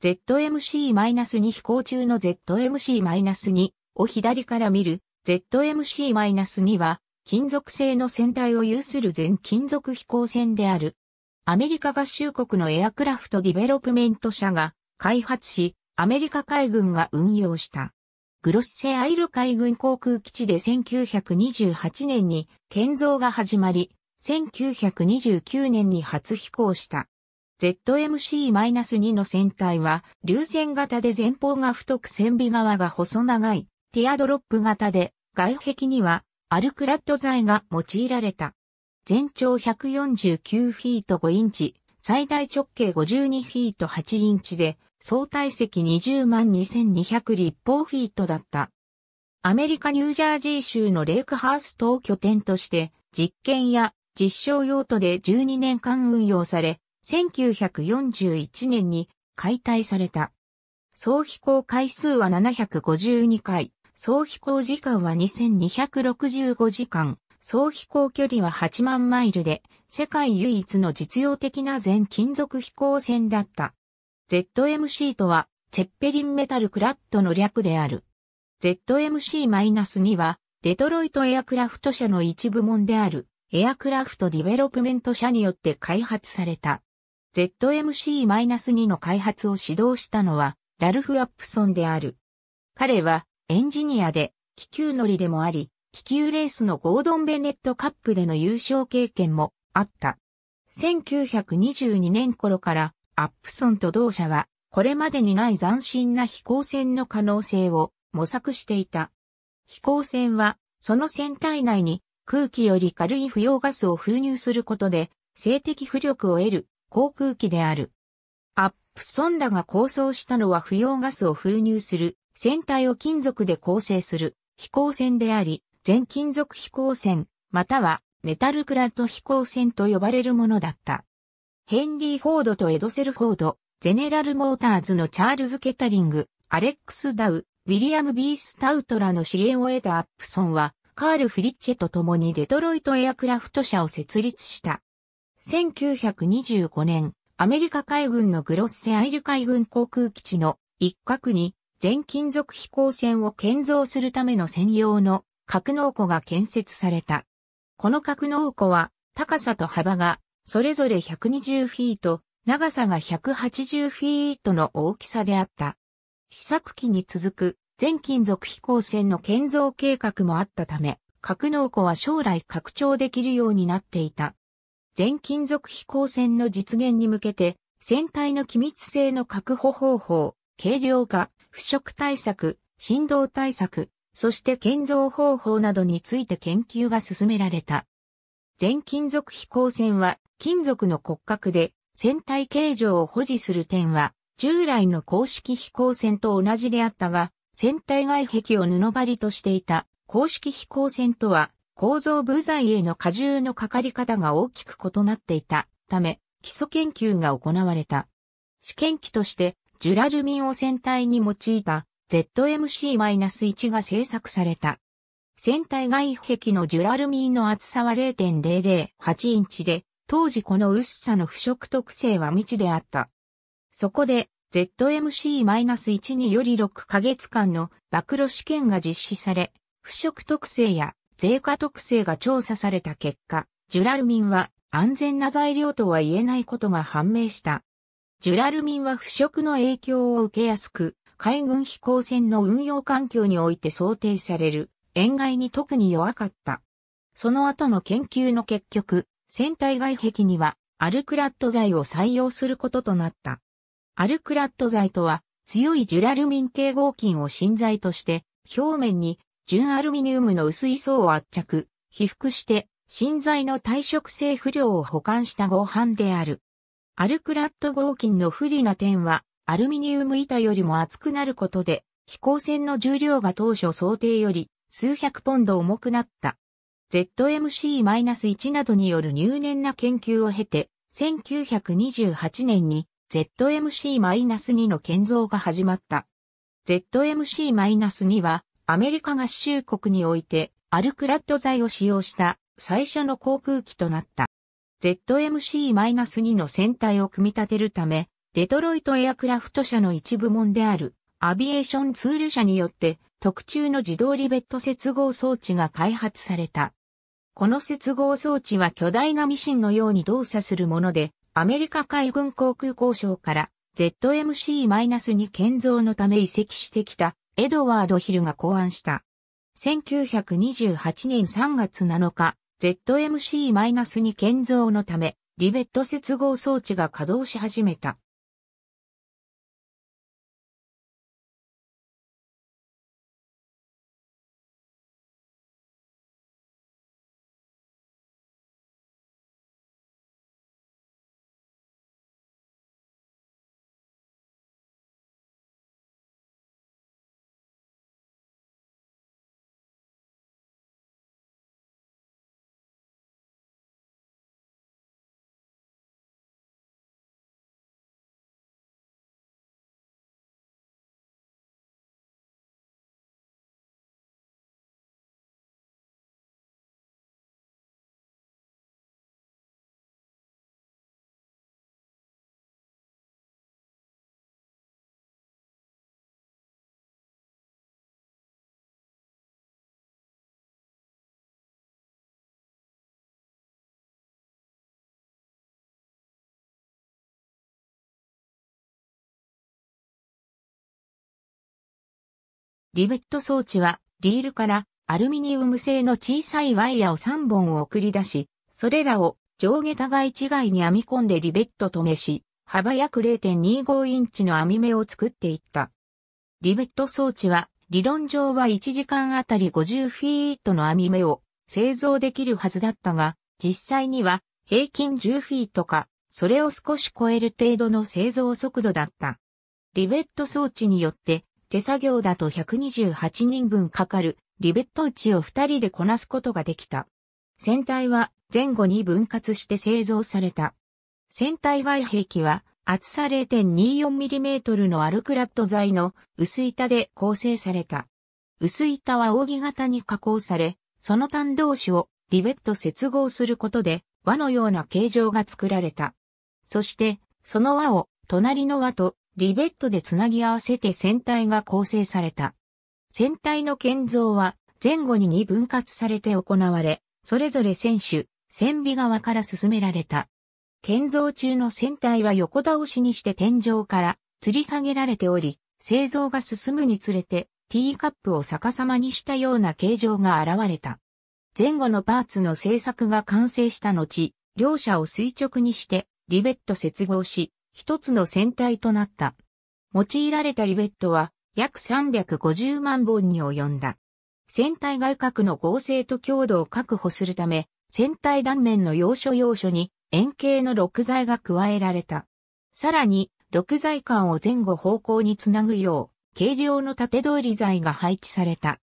ZMC-2 飛行中の ZMC-2 を左から見る ZMC-2 は金属製の船体を有する全金属飛行船である。アメリカ合衆国のエアクラフトディベロップメント社が開発し、アメリカ海軍が運用した。グロッセアイル海軍航空基地で1928年に建造が始まり、1929年に初飛行した。ZMC-2 の船体は、流線型で前方が太く船尾側が細長い、ティアドロップ型で、外壁には、アルクラッド材が用いられた。全長149フィート5インチ、最大直径52フィート8インチで、相対積20万2200立方フィートだった。アメリカ・ニュージャージー州のレイクハーストを拠点として、実験や実証用途で12年間運用され、1941年に解体された。総飛行回数は752回、総飛行時間は2265時間、総飛行距離は8万マイルで、世界唯一の実用的な全金属飛行船だった。ZMC とは、チェッペリンメタルクラットの略である。ZMC-2 は、デトロイトエアクラフト社の一部門である、エアクラフトディベロップメント社によって開発された。ZMC-2 の開発を指導したのは、ラルフ・アップソンである。彼は、エンジニアで、気球乗りでもあり、気球レースのゴードン・ベネットカップでの優勝経験もあった。1922年頃から、アップソンと同社は、これまでにない斬新な飛行船の可能性を模索していた。飛行船は、その船体内に空気より軽い不要ガスを封入することで、性的浮力を得る航空機である。アップソンらが構想したのは不要ガスを封入する、船体を金属で構成する飛行船であり、全金属飛行船、またはメタルクラッド飛行船と呼ばれるものだった。ヘンリー・フォードとエドセル・フォード、ゼネラル・モーターズのチャールズ・ケタリング、アレックス・ダウ、ウィリアム・ビースタウトらの支援を得たアップソンは、カール・フリッチェと共にデトロイトエアクラフト社を設立した。1925年、アメリカ海軍のグロッセアイル海軍航空基地の一角に全金属飛行船を建造するための専用の格納庫が建設された。この格納庫は高さと幅がそれぞれ120フィート、長さが180フィートの大きさであった。試作機に続く全金属飛行船の建造計画もあったため、格納庫は将来拡張できるようになっていた。全金属飛行船の実現に向けて、船体の機密性の確保方法、軽量化、腐食対策、振動対策、そして建造方法などについて研究が進められた。全金属飛行船は金属の骨格で船体形状を保持する点は従来の公式飛行船と同じであったが、船体外壁を布張りとしていた公式飛行船とは構造部材への荷重のかかり方が大きく異なっていたため、基礎研究が行われた。試験機として、ジュラルミンを船体に用いた ZMC-1 が製作された。船体外壁のジュラルミンの厚さは0.008インチで、当時この薄さの腐食特性は未知であった。そこで、ZMC-1 により6ヶ月間の曝露試験が実施され、腐食特性や税価特性が調査された結果、ジュラルミンは安全な材料とは言えないことが判明した。ジュラルミンは腐食の影響を受けやすく、海軍飛行船の運用環境において想定される、塩害に特に弱かった。その後の研究の結局、船体外壁にはアルクラット剤を採用することとなった。アルクラット剤とは強いジュラルミン系合金を芯材として表面に純アルミニウムの薄い層を圧着、被覆して、芯材の耐食性不良を保管した合板である。アルクラット合金の不利な点は、アルミニウム板よりも厚くなることで、飛行船の重量が当初想定より数百ポンド重くなった。ZMC-1 などによる入念な研究を経て、1928年に ZMC-2 の建造が始まった。ZMC-2 はアメリカ合衆国においてアルクラッド材を使用した最初の航空機となった。ZMC-2 の船体を組み立てるため、デトロイトエアクラフト社の一部門であるアビエーションツール社によって特注の自動リベット接合装置が開発された。この接合装置は巨大なミシンのように動作するもので、アメリカ海軍航空交渉から ZMC-2 建造のため移籍してきたエドワード・ヒルが考案した。1928年3月7日、ZMC-2 建造のため、リベット接合装置が稼働し始めた。リベット装置は、リールからアルミニウム製の小さいワイヤを3本を送り出し、それらを上下互い違いに編み込んでリベット止めし、幅約0.25インチの編み目を作っていった。リベット装置は、理論上は1時間あたり50フィートの編み目を製造できるはずだったが、実際には平均10フィートか、それを少し超える程度の製造速度だった。リベット装置によって手作業だと128人分かかるリベット打ちを2人でこなすことができた。船体は前後に分割して製造された。船体外壁は厚さ 0.24mm のアルクラット材の薄板で構成された。薄板は扇形に加工され、その端同士をリベット接合することで輪のような形状が作られた。そして、その輪を隣の輪とリベットでつなぎ合わせて船体が構成された。船体の建造は前後に2分割されて行われ、それぞれ船首、船尾側から進められた。建造中の船体は横倒しにして天井から吊り下げられており、製造が進むにつれて、ティーカップを逆さまにしたような形状が現れた。前後のパーツの製作が完成した後、両者を垂直にして、リベット接合し、一つの船体となった。用いられたリベットは約350万本に及んだ。船体外角の合成と強度を確保するため、船体断面の要所要所に円形の6材が加えられた。さらに、6材間を前後方向につなぐよう、軽量の縦通り材が配置された。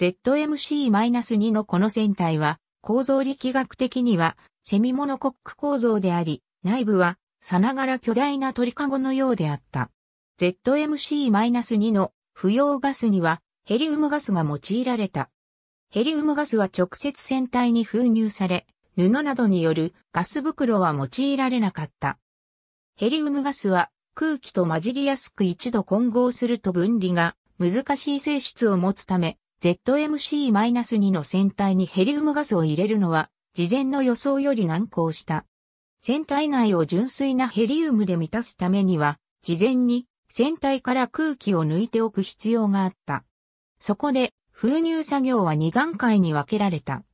ZMC-2 のこの船体は、構造力学的には、セミモノコック構造であり、内部はさながら巨大な鳥かごのようであった。ZMC-2 の不要ガスにはヘリウムガスが用いられた。ヘリウムガスは直接船体に封入され、布などによるガス袋は用いられなかった。ヘリウムガスは空気と混じりやすく一度混合すると分離が難しい性質を持つため、ZMC-2 の船体にヘリウムガスを入れるのは事前の予想より難航した。船体内を純粋なヘリウムで満たすためには、事前に船体から空気を抜いておく必要があった。そこで、封入作業は2段階に分けられた。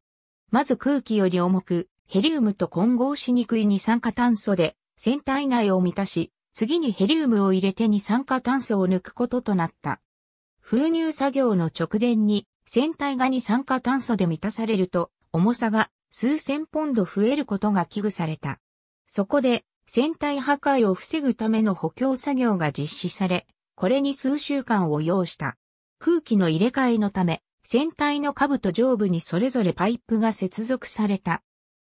まず空気より重く、ヘリウムと混合しにくい二酸化炭素で、船体内を満たし、次にヘリウムを入れて二酸化炭素を抜くこととなった。封入作業の直前に、船体が二酸化炭素で満たされると、重さが数千ポンド増えることが危惧された。そこで、船体破壊を防ぐための補強作業が実施され、これに数週間を要した。空気の入れ替えのため、船体の下部と上部にそれぞれパイプが接続された。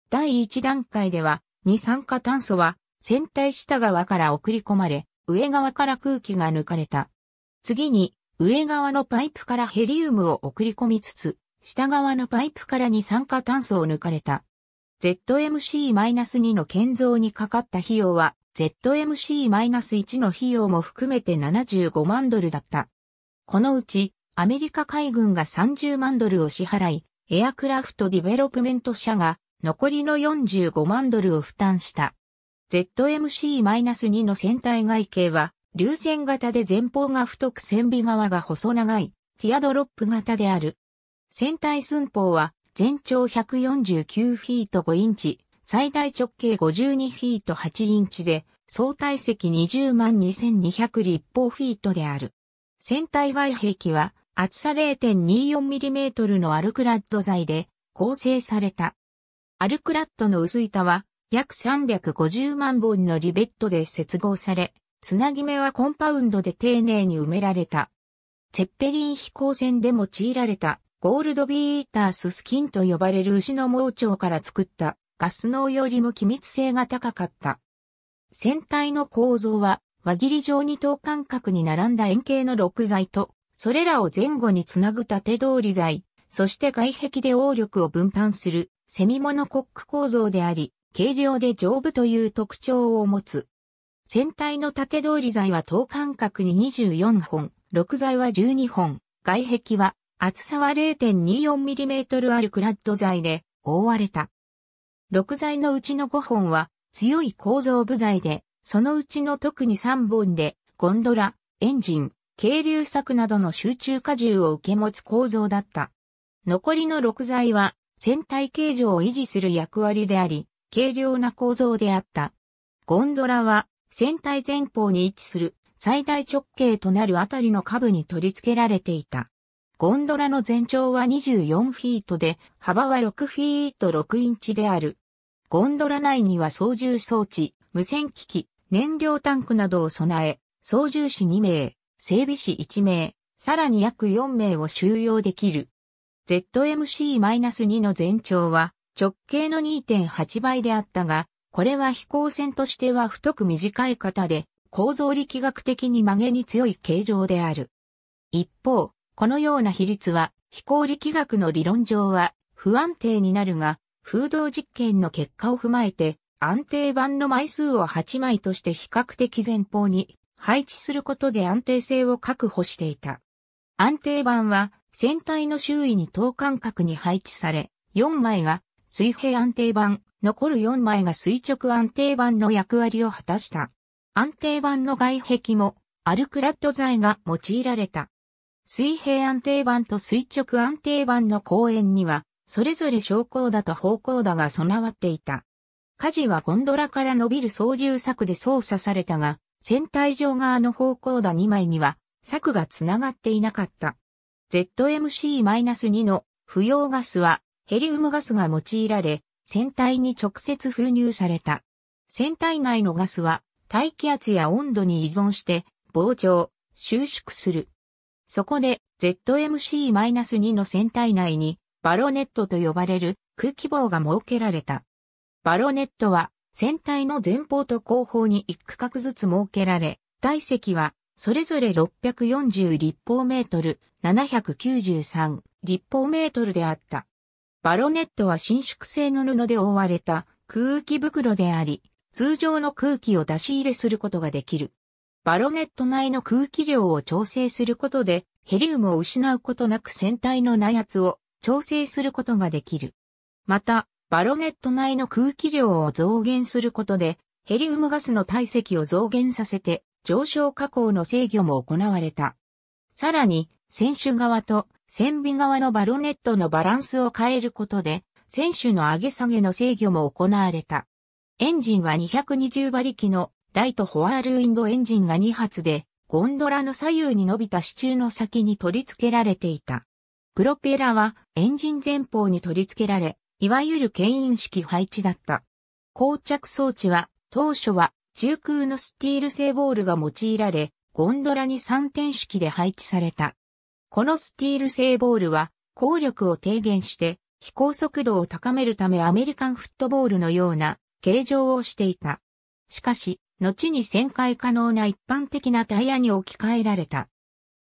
第1段階では、二酸化炭素は、船体下側から送り込まれ、上側から空気が抜かれた。次に、上側のパイプからヘリウムを送り込みつつ、下側のパイプから二酸化炭素を抜かれた。ZMC-2 の建造にかかった費用は ZMC-1 の費用も含めて75万ドルだった。このうちアメリカ海軍が30万ドルを支払い、エアクラフトディベロップメント社が残りの45万ドルを負担した。ZMC-2 の船体外形は流線型で前方が太く船尾側が細長いティアドロップ型である。船体寸法は全長149フィート5インチ、最大直径52フィート8インチで、総体積20万2200立方フィートである。船体外壁は厚さ 0.24mm のアルクラッド材で構成された。アルクラッドの薄板は約350万本のリベットで接合され、つなぎ目はコンパウンドで丁寧に埋められた。ツェッペリン飛行船で用いられたゴールドビーターススキンと呼ばれる牛の盲腸から作ったガス脳よりも機密性が高かった。船体の構造は輪切り状に等間隔に並んだ円形の6材と、それらを前後につなぐ縦通り材、そして外壁で応力を分担するセミモノコック構造であり、軽量で丈夫という特徴を持つ。船体の縦通り材は等間隔に24本、6材は12本、外壁は厚さは 0.24mm あるクラッド材で覆われた。6材のうちの5本は強い構造部材で、そのうちの特に3本でゴンドラ、エンジン、軽流柵などの集中荷重を受け持つ構造だった。残りの6材は船体形状を維持する役割であり、軽量な構造であった。ゴンドラは船体前方に位置する最大直径となるあたりの下部に取り付けられていた。ゴンドラの全長は24フィートで、幅は6フィート6インチである。ゴンドラ内には操縦装置、無線機器、燃料タンクなどを備え、操縦士2名、整備士1名、さらに約4名を収容できる。ZMC-2 の全長は直径の2.8倍であったが、これは飛行船としては太く短い型で、構造力学的に曲げに強い形状である。一方、このような比率は、非効力学の理論上は不安定になるが、風洞実験の結果を踏まえて、安定版の枚数を8枚として比較的前方に配置することで安定性を確保していた。安定版は、船体の周囲に等間隔に配置され、4枚が水平安定板、残る4枚が垂直安定板の役割を果たした。安定板の外壁もアルクラッド材が用いられた。水平安定板と垂直安定板の公園には、それぞれ昇降だと方向だが備わっていた。火事はゴンドラから伸びる操縦柵で操作されたが、船体上側の方向だ2枚には、柵がつながっていなかった。ZMC-2 の不要ガスは、ヘリウムガスが用いられ、船体に直接封入された。船体内のガスは、大気圧や温度に依存して、膨張、収縮する。そこで ZMC-2 の船体内にバロネットと呼ばれる空気棒が設けられた。バロネットは船体の前方と後方に一区画ずつ設けられ、体積はそれぞれ640立方メートル、793立方メートルであった。バロネットは伸縮性の布で覆われた空気袋であり、通常の空気を出し入れすることができる。バロネット内の空気量を調整することで、ヘリウムを失うことなく船体の内圧を調整することができる。また、バロネット内の空気量を増減することで、ヘリウムガスの体積を増減させて、上昇加工の制御も行われた。さらに、船首側と船尾側のバロネットのバランスを変えることで、船首の上げ下げの制御も行われた。エンジンは220馬力のライトホワールウィンドエンジンが2発で、ゴンドラの左右に伸びた支柱の先に取り付けられていた。プロペラはエンジン前方に取り付けられ、いわゆる牽引式配置だった。膠着装置は、当初は中空のスティール製ボールが用いられ、ゴンドラに3点式で配置された。このスティール製ボールは、効力を低減して、飛行速度を高めるためアメリカンフットボールのような形状をしていた。しかし、後に旋回可能な一般的なタイヤに置き換えられた。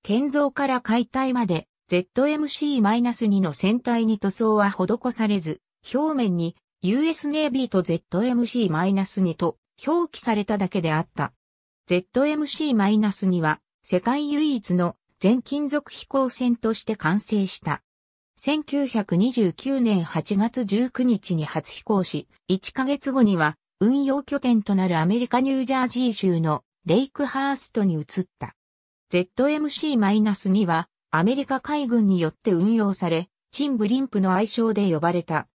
建造から解体まで ZMC-2 の船体に塗装は施されず、表面に US Navy と ZMC-2 と表記されただけであった。ZMC-2 は世界唯一の全金属飛行船として完成した。1929年8月19日に初飛行し、1ヶ月後には運用拠点となるアメリカニュージャージー州のレイクハーストに移った。ZMC-2 はアメリカ海軍によって運用され、チンブリンプの愛称で呼ばれた。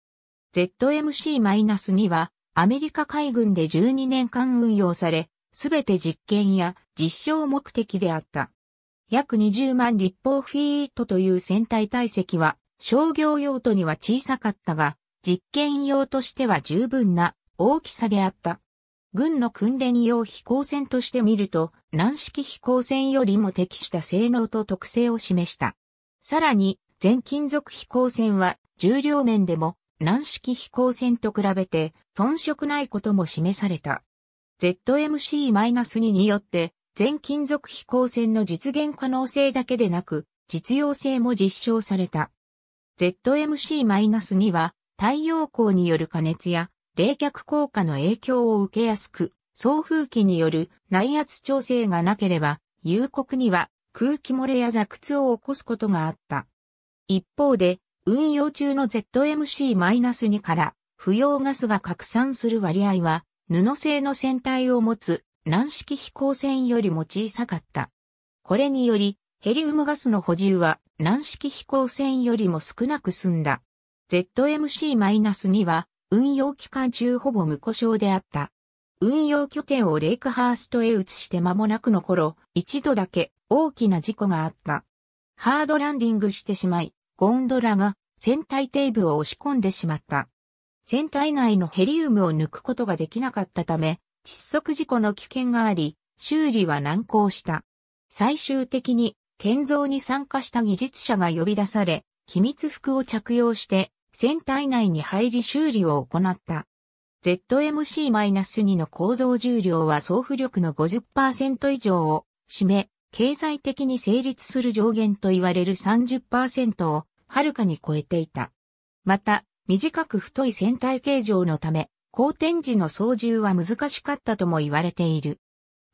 ZMC-2 はアメリカ海軍で12年間運用され、すべて実験や実証目的であった。約20万立方フィートという船体体積は商業用途には小さかったが、実験用としては十分な大きさであった。軍の訓練用飛行船として見ると、軟式飛行船よりも適した性能と特性を示した。さらに、全金属飛行船は重量面でも軟式飛行船と比べて遜色ないことも示された。ZMC-2 によって、全金属飛行船の実現可能性だけでなく、実用性も実証された。ZMC-2 は、太陽光による加熱や冷却効果の影響を受けやすく、送風機による内圧調整がなければ、夕刻には空気漏れや座屈を起こすことがあった。一方で、運用中の ZMC-2 から不要ガスが拡散する割合は、布製の船体を持つ軟式飛行船よりも小さかった。これにより、ヘリウムガスの補充は軟式飛行船よりも少なく済んだ。ZMC-2 は運用期間中ほぼ無故障であった。運用拠点をレイクハーストへ移して間もなくの頃、一度だけ大きな事故があった。ハードランディングしてしまい、ゴンドラが船体底部を押し込んでしまった。船体内のヘリウムを抜くことができなかったため、窒息事故の危険があり、修理は難航した。最終的に建造に参加した技術者が呼び出され、機密服を着用して船体内に入り修理を行った。ZMC-2 の構造重量は総浮力の50%以上を占め、経済的に成立する上限と言われる30%をはるかに超えていた。また、短く太い船体形状のため、好転時の操縦は難しかったとも言われている。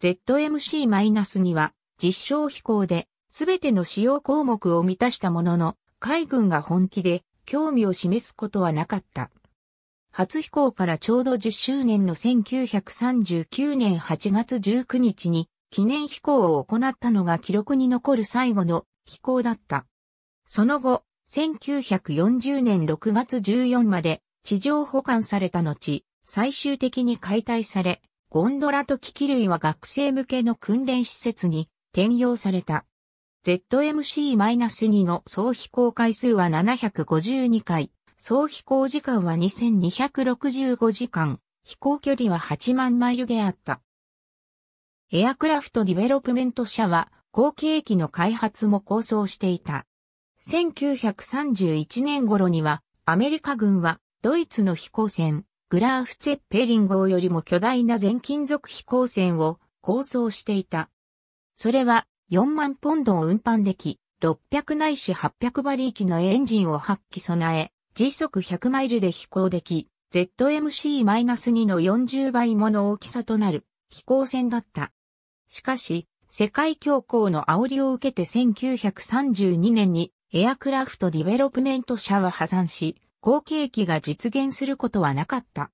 ZMC-2 は実証飛行で全ての使用項目を満たしたものの、海軍が本気で興味を示すことはなかった。初飛行からちょうど10周年の1939年8月19日に記念飛行を行ったのが記録に残る最後の飛行だった。その後、1940年6月14まで地上保管された後、最終的に解体され、ゴンドラと機器類は学生向けの訓練施設に転用された。ZMC-2 の総飛行回数は752回、総飛行時間は2265時間、飛行距離は8万マイルであった。エアクラフトディベロップメント社は、後継機の開発も構想していた。1931年頃には、アメリカ軍は、ドイツの飛行船、グラーフツェッペリン号よりも巨大な全金属飛行船を構想していた。それは4万ポンドを運搬でき、600ないし800馬力のエンジンを発揮備え、時速100マイルで飛行でき、ZMC-2 の40倍もの大きさとなる飛行船だった。しかし、世界恐慌の煽りを受けて1932年にエアクラフトディベロップメント社は破産し、後継機が実現することはなかった。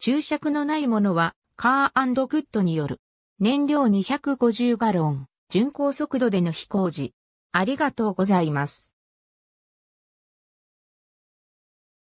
注釈のないものはカーグッドによる燃料250ガロン。巡航速度での飛行時。ありがとうございます。